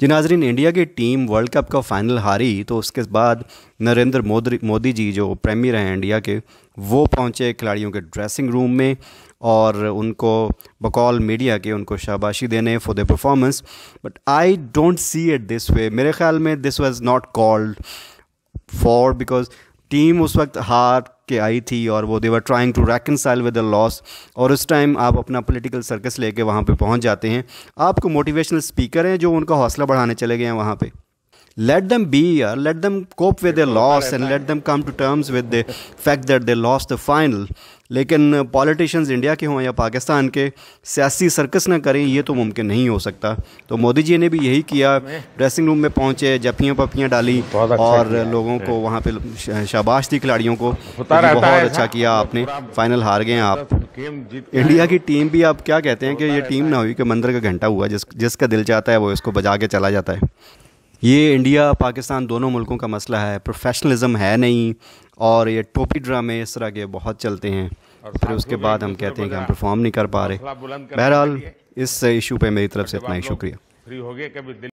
जी नाजरीन इंडिया की team world cup का फाइनल हारी तो उसके बाद नरेंद्र मोदी मोदी जी जो प्रेमियर हैं इंडिया के वो पहुंचे खिलाड़ियों के ड्रेसिंग रूम में और उनको बकौल मीडिया के उनको शाबाशी देने for the performance but I don't see it this way मेरे ख्याल में this was not called for because team उस वक्त हार के आई थी और वो they were trying to reconcile with the loss और उस टाइम आप अपना पॉलिटिकल सर्कस लेके वहाँ पे पहुँच जाते हैं आपको मोटिवेशनल स्पीकर हैं जो उनका हौसला बढ़ाने चले गए हैं वहाँ पे लेट दम बी यार let them cope with the loss and let them come to terms with the fact that they lost the final लेकिन पॉलिटिशियंस इंडिया के हों या पाकिस्तान के सियासी सर्कस ना करें ये तो मुमकिन नहीं हो सकता तो मोदी जी ने भी यही किया ड्रेसिंग रूम में पहुंचे जफियाँ पफियाँ डाली अच्छा और लोगों को वहाँ पे शाबाश दी खिलाड़ियों को बहुत अच्छा किया आपने फाइनल हार गए आप इंडिया की टीम भी आप क्या कहते हैं कि ये टीम ना हुई कि मंदिर का घंटा हुआ जिस जिसका दिल चाहता है वो इसको बजा के चला जाता है ये इंडिया पाकिस्तान दोनों मुल्कों का मसला है प्रोफेशनलिज्म है नहीं और ये टोपी ड्रामे इस तरह के बहुत चलते हैं और फिर उसके बाद हम कहते हैं कि हम परफॉर्म नहीं कर पा रहे बहरहाल इस इशू पे मेरी तरफ से इतना ही शुक्रिया